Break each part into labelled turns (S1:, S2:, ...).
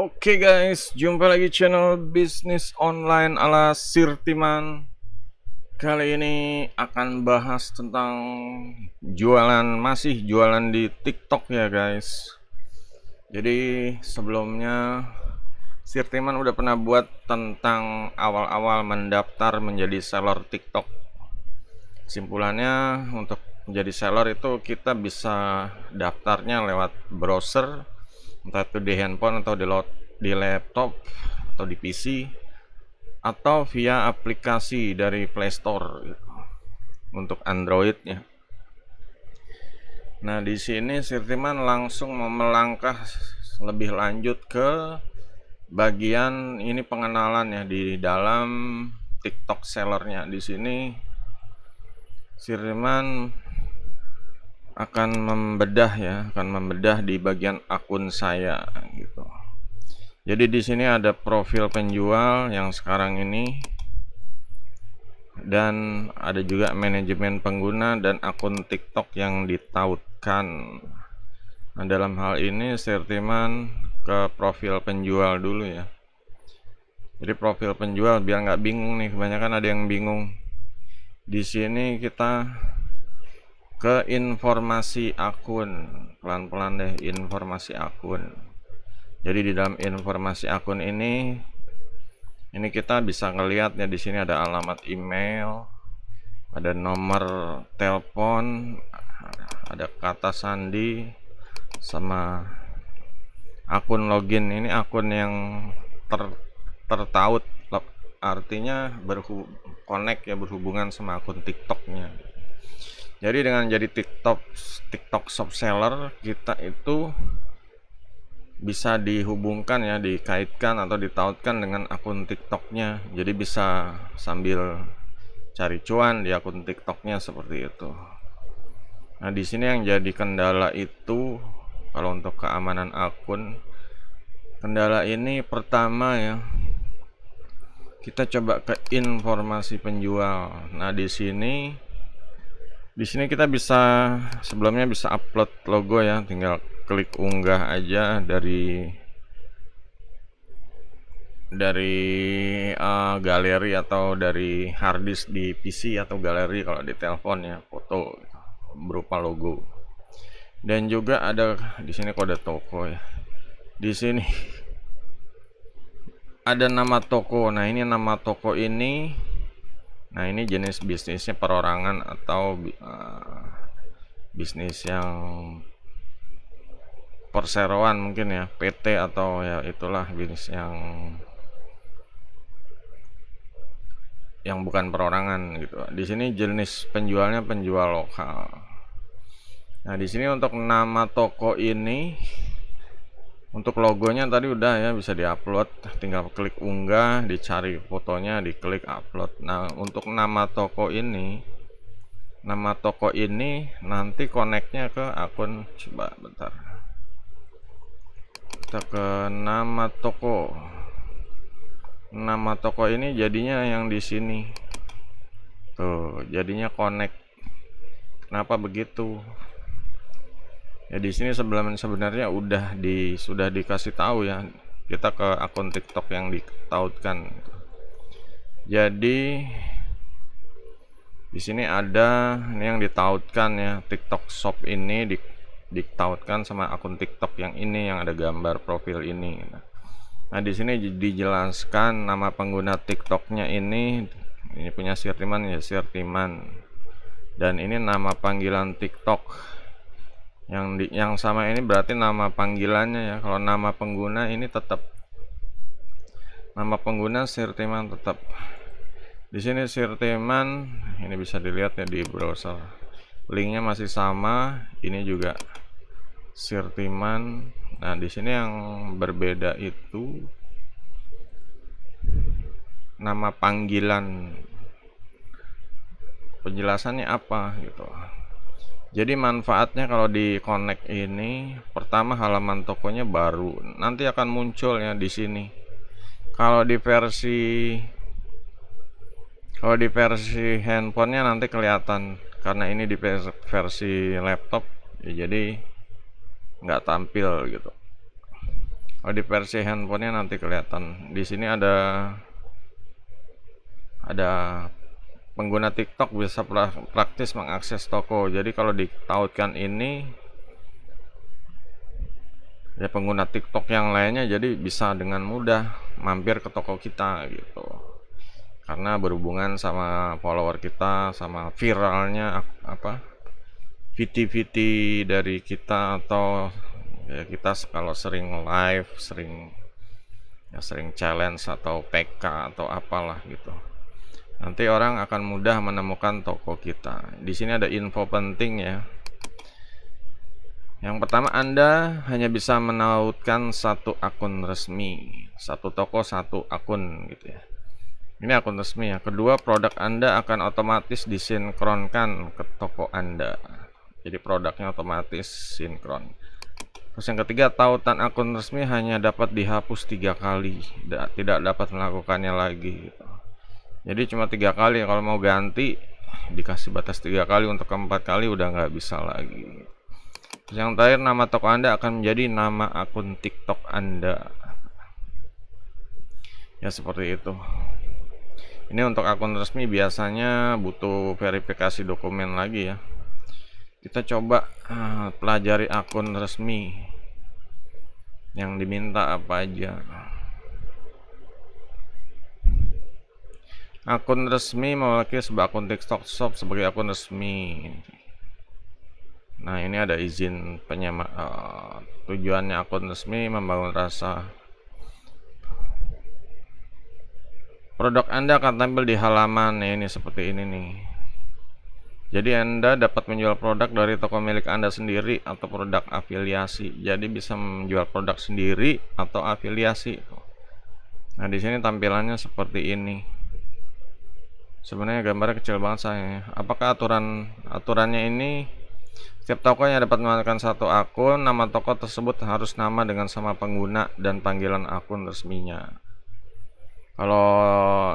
S1: Oke okay guys, jumpa lagi channel bisnis online ala Sirtiman. Kali ini akan bahas tentang jualan masih jualan di TikTok ya guys. Jadi sebelumnya Sirtiman udah pernah buat tentang awal-awal mendaftar menjadi seller TikTok. Simpulannya untuk menjadi seller itu kita bisa daftarnya lewat browser entah itu di handphone atau di, di laptop atau di PC atau via aplikasi dari Play Store untuk Android ya. Nah di sini Sirtiman langsung memelangkah melangkah lebih lanjut ke bagian ini pengenalan ya di dalam TikTok sellernya di sini Sirtiman akan membedah ya, akan membedah di bagian akun saya gitu. Jadi di sini ada profil penjual yang sekarang ini dan ada juga manajemen pengguna dan akun TikTok yang ditautkan. Nah, dalam hal ini sertiman ke profil penjual dulu ya. Jadi profil penjual biar nggak bingung nih, kebanyakan ada yang bingung. Di sini kita ke informasi akun pelan-pelan deh informasi akun jadi di dalam informasi akun ini ini kita bisa ngelihatnya di sini ada alamat email ada nomor telepon ada kata sandi sama akun login ini akun yang ter, tertaut artinya berhubung connect ya berhubungan sama akun tiktoknya jadi dengan jadi TikTok TikTok shop seller kita itu bisa dihubungkan ya dikaitkan atau ditautkan dengan akun TikToknya jadi bisa sambil cari cuan di akun TikToknya seperti itu nah di sini yang jadi kendala itu kalau untuk keamanan akun kendala ini pertama ya kita coba ke informasi penjual nah di sini di sini kita bisa sebelumnya bisa upload logo ya tinggal klik unggah aja dari dari uh, galeri atau dari harddisk di PC atau galeri kalau di telepon ya foto gitu, berupa logo dan juga ada di sini kode toko ya di sini ada nama toko nah ini nama toko ini Nah, ini jenis bisnisnya perorangan atau uh, bisnis yang perseroan mungkin ya, PT atau ya itulah bisnis yang yang bukan perorangan gitu. Di sini jenis penjualnya penjual lokal. Nah, di sini untuk nama toko ini untuk logonya tadi udah ya bisa diupload tinggal klik unggah dicari fotonya diklik upload nah untuk nama toko ini nama toko ini nanti connectnya ke akun coba bentar kita ke nama toko nama toko ini jadinya yang di sini tuh jadinya connect kenapa begitu ya di sini sebelumnya sebenarnya udah di sudah dikasih tahu ya kita ke akun TikTok yang ditautkan jadi di sini ada ini yang ditautkan ya TikTok Shop ini di, ditautkan sama akun TikTok yang ini yang ada gambar profil ini nah di sini dijelaskan nama pengguna TikToknya ini ini punya Sirtiman ya Sirtiman dan ini nama panggilan TikTok yang di, yang sama ini berarti nama panggilannya ya kalau nama pengguna ini tetap nama pengguna sirtiman tetap di sini sirtiman ini bisa dilihat ya di browser linknya masih sama ini juga sirtiman nah di sini yang berbeda itu nama panggilan penjelasannya apa gitu jadi manfaatnya kalau di connect ini pertama halaman tokonya baru nanti akan muncul ya di sini kalau di versi kalau di versi handphonenya nanti kelihatan karena ini di versi laptop ya jadi nggak tampil gitu kalau di versi handphonenya nanti kelihatan di sini ada ada pengguna TikTok bisa pra praktis mengakses toko. Jadi kalau ditautkan ini ya pengguna TikTok yang lainnya jadi bisa dengan mudah mampir ke toko kita gitu. Karena berhubungan sama follower kita sama viralnya apa? VT-VT dari kita atau ya kita kalau sering live, sering ya sering challenge atau PK atau apalah gitu. Nanti orang akan mudah menemukan toko kita. Di sini ada info penting ya. Yang pertama Anda hanya bisa menautkan satu akun resmi, satu toko satu akun gitu ya. Ini akun resmi ya. Kedua, produk Anda akan otomatis disinkronkan ke toko Anda. Jadi produknya otomatis sinkron. Terus yang ketiga, tautan akun resmi hanya dapat dihapus tiga kali, tidak dapat melakukannya lagi. Gitu jadi cuma tiga kali kalau mau ganti dikasih batas tiga kali untuk keempat kali udah nggak bisa lagi Terus yang terakhir nama toko anda akan menjadi nama akun tiktok anda ya seperti itu ini untuk akun resmi biasanya butuh verifikasi dokumen lagi ya kita coba eh, pelajari akun resmi yang diminta apa aja Akun resmi mewakili sebuah akun TikTok Shop sebagai akun resmi. Nah, ini ada izin penyama uh, eh, tujuannya akun resmi membangun rasa produk Anda akan tampil di halaman ini seperti ini nih. Jadi Anda dapat menjual produk dari toko milik Anda sendiri atau produk afiliasi. Jadi bisa menjual produk sendiri atau afiliasi. Nah, di sini tampilannya seperti ini sebenarnya gambarnya kecil banget saya apakah aturan aturannya ini setiap toko yang dapat menggunakan satu akun nama toko tersebut harus nama dengan sama pengguna dan panggilan akun resminya kalau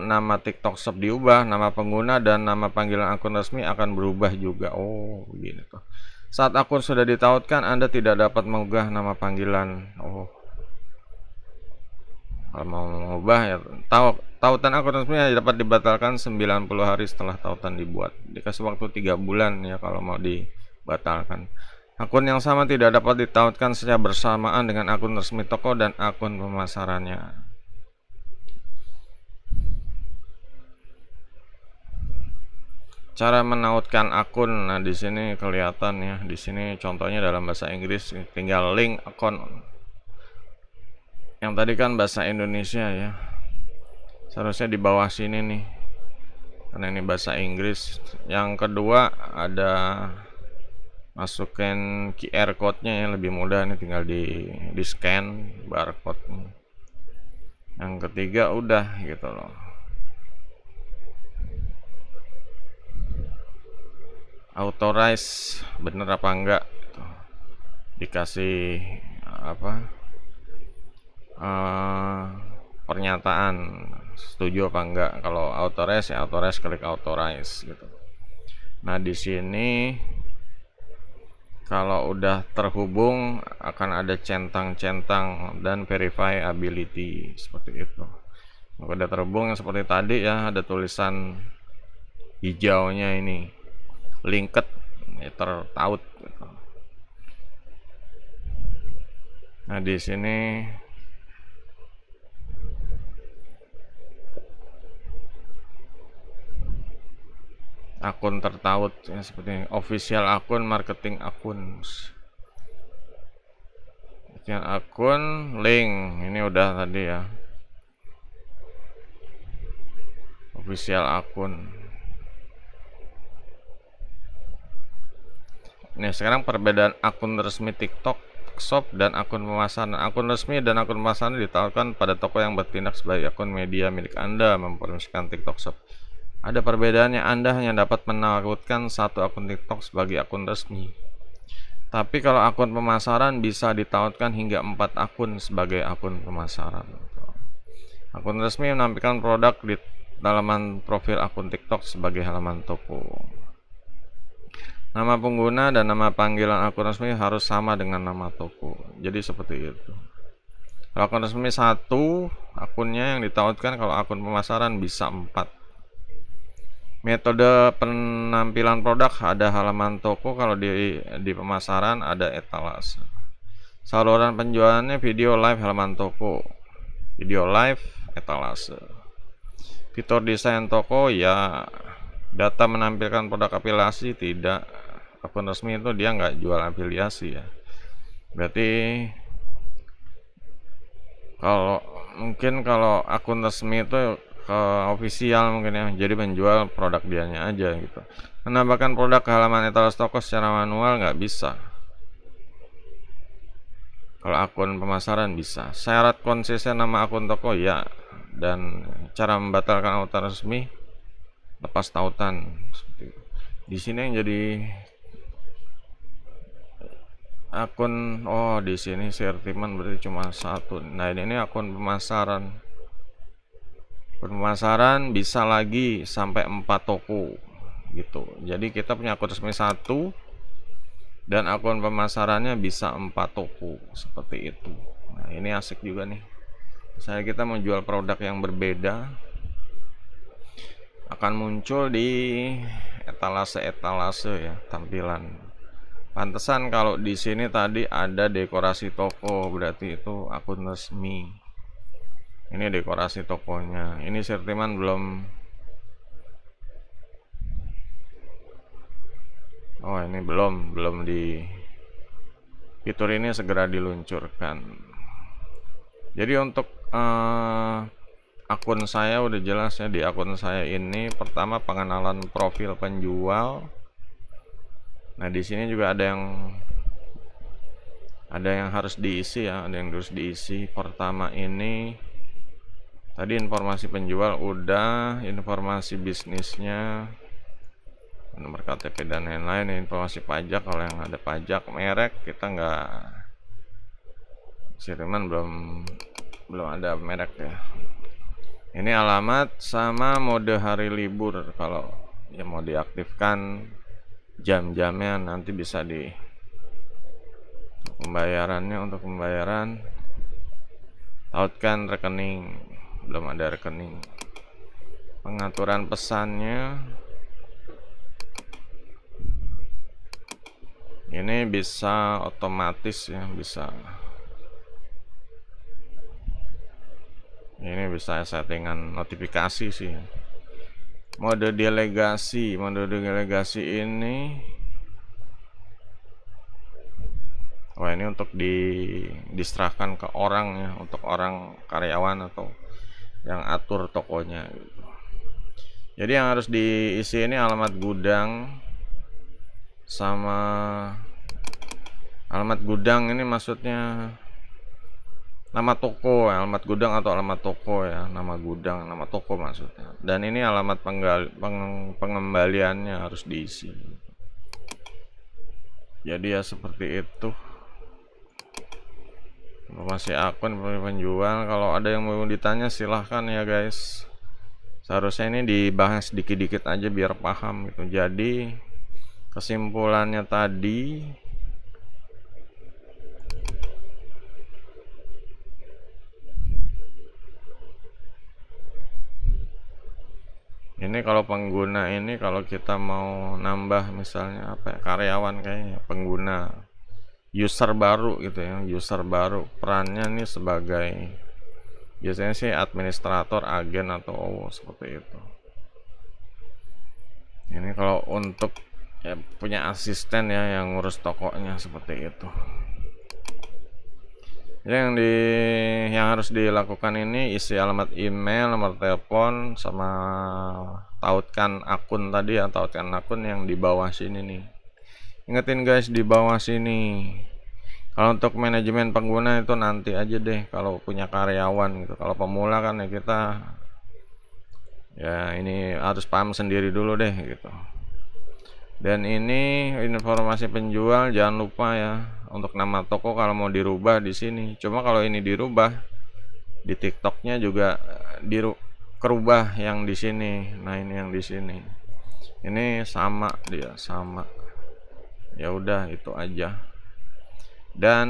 S1: nama TikTok Shop diubah nama pengguna dan nama panggilan akun resmi akan berubah juga oh begini tuh saat akun sudah ditautkan Anda tidak dapat mengubah nama panggilan oh kalau mau mengubah ya tahu tautan akun resmi dapat dibatalkan 90 hari setelah tautan dibuat dikasih waktu tiga bulan ya kalau mau dibatalkan akun yang sama tidak dapat ditautkan secara bersamaan dengan akun resmi toko dan akun pemasarannya cara menautkan akun nah di sini kelihatan ya di sini contohnya dalam bahasa Inggris tinggal link akun yang tadi kan bahasa Indonesia ya seharusnya di bawah sini nih karena ini bahasa Inggris yang kedua ada masukin QR code-nya yang lebih mudah ini tinggal di di scan barcode -nya. yang ketiga udah gitu loh authorize bener apa enggak dikasih apa Eh, pernyataan setuju apa enggak kalau authorize ya authorize klik authorize gitu nah di sini kalau udah terhubung akan ada centang-centang dan verify ability seperti itu kalau udah terhubung yang seperti tadi ya ada tulisan hijaunya ini linket ya, tertaut gitu. nah di sini akun tertaut ya seperti ini. official akun marketing akun yang akun link ini udah tadi ya official akun Nah sekarang perbedaan akun resmi TikTok Shop dan akun pemasaran Akun resmi dan akun pemasaran ditawarkan pada toko yang bertindak sebagai akun media milik Anda mempromosikan TikTok Shop ada perbedaannya Anda hanya dapat menakutkan satu akun TikTok sebagai akun resmi. Tapi kalau akun pemasaran bisa ditautkan hingga 4 akun sebagai akun pemasaran. Akun resmi menampilkan produk di halaman profil akun TikTok sebagai halaman toko. Nama pengguna dan nama panggilan akun resmi harus sama dengan nama toko. Jadi seperti itu. Kalau akun resmi satu, akunnya yang ditautkan kalau akun pemasaran bisa 4 Metode penampilan produk ada halaman toko, kalau di di pemasaran ada etalase. Saluran penjualannya video live halaman toko. Video live etalase. Fitur desain toko ya data menampilkan produk afiliasi tidak akun resmi itu dia nggak jual afiliasi ya. Berarti kalau mungkin kalau akun resmi itu ke eh, official mungkin ya jadi menjual produk dianya aja gitu menambahkan produk ke halaman etalase toko secara manual nggak bisa kalau akun pemasaran bisa syarat konsisten nama akun toko ya dan cara membatalkan autan resmi lepas tautan seperti itu. di sini yang jadi akun oh di sini sertiman berarti cuma satu nah ini, ini akun pemasaran pemasaran bisa lagi sampai 4 toko gitu jadi kita punya akun resmi satu dan akun pemasarannya bisa 4 toko seperti itu nah ini asik juga nih misalnya kita menjual produk yang berbeda akan muncul di etalase-etalase ya tampilan pantesan kalau di sini tadi ada dekorasi toko berarti itu akun resmi ini dekorasi tokonya ini sertiman belum oh ini belum belum di fitur ini segera diluncurkan jadi untuk uh, akun saya udah jelas ya di akun saya ini pertama pengenalan profil penjual nah di sini juga ada yang ada yang harus diisi ya ada yang harus diisi pertama ini Tadi informasi penjual udah, informasi bisnisnya, nomor KTP dan lain-lain, informasi pajak kalau yang ada pajak, merek kita nggak siriman belum belum ada merek ya. Ini alamat sama mode hari libur kalau yang mau diaktifkan jam-jamnya nanti bisa di pembayarannya untuk pembayaran tautkan rekening belum ada rekening pengaturan pesannya ini bisa otomatis ya bisa ini bisa settingan notifikasi sih mode delegasi mode delegasi ini wah ini untuk di diserahkan ke orang ya untuk orang karyawan atau yang atur tokonya gitu. Jadi yang harus diisi ini alamat gudang sama alamat gudang ini maksudnya nama toko ya, alamat gudang atau alamat toko ya, nama gudang, nama toko maksudnya. Dan ini alamat penggali, peng, pengembaliannya harus diisi. Jadi ya seperti itu masih akun penjual kalau ada yang mau ditanya silahkan ya guys seharusnya ini dibahas dikit-dikit aja biar paham itu jadi kesimpulannya tadi ini kalau pengguna ini kalau kita mau nambah misalnya apa ya, karyawan kayaknya pengguna user baru gitu ya user baru perannya nih sebagai biasanya sih administrator agen atau OWO seperti itu ini kalau untuk ya, punya asisten ya yang ngurus tokonya seperti itu yang di yang harus dilakukan ini isi alamat email nomor telepon sama tautkan akun tadi ya tautkan akun yang di bawah sini nih ingetin guys di bawah sini kalau untuk manajemen pengguna itu nanti aja deh kalau punya karyawan gitu kalau pemula kan ya kita ya ini harus paham sendiri dulu deh gitu dan ini informasi penjual jangan lupa ya untuk nama toko kalau mau dirubah di sini cuma kalau ini dirubah di tiktoknya juga diru kerubah yang di sini nah ini yang di sini ini sama dia sama ya udah itu aja dan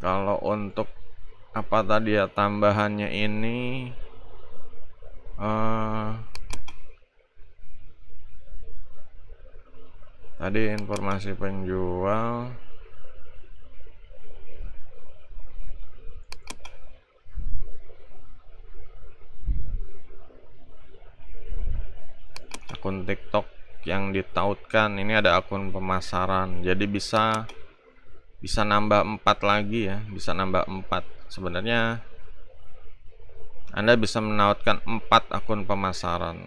S1: kalau untuk apa tadi ya tambahannya ini uh, tadi informasi penjual akun TikTok yang ditautkan ini ada akun pemasaran jadi bisa bisa nambah empat lagi ya bisa nambah empat sebenarnya Anda bisa menautkan empat akun pemasaran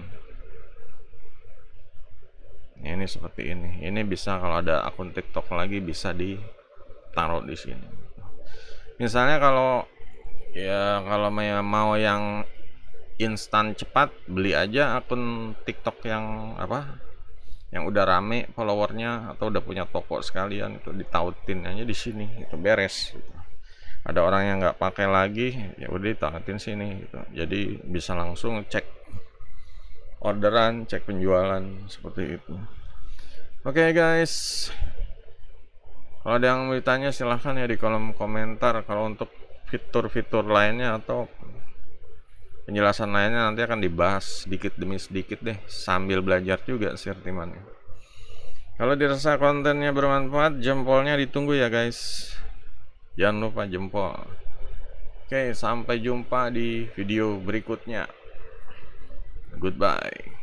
S1: ini seperti ini ini bisa kalau ada akun TikTok lagi bisa ditaruh di sini misalnya kalau ya kalau mau yang instan cepat beli aja akun TikTok yang apa yang udah rame followernya atau udah punya toko sekalian itu ditautin aja di sini itu beres gitu. ada orang yang nggak pakai lagi ya udah ditautin sini gitu. jadi bisa langsung cek orderan cek penjualan seperti itu oke okay, guys kalau ada yang mau ditanya silahkan ya di kolom komentar kalau untuk fitur-fitur lainnya atau penjelasan lainnya nanti akan dibahas sedikit demi sedikit deh sambil belajar juga sih artimannya kalau dirasa kontennya bermanfaat jempolnya ditunggu ya guys jangan lupa jempol oke sampai jumpa di video berikutnya goodbye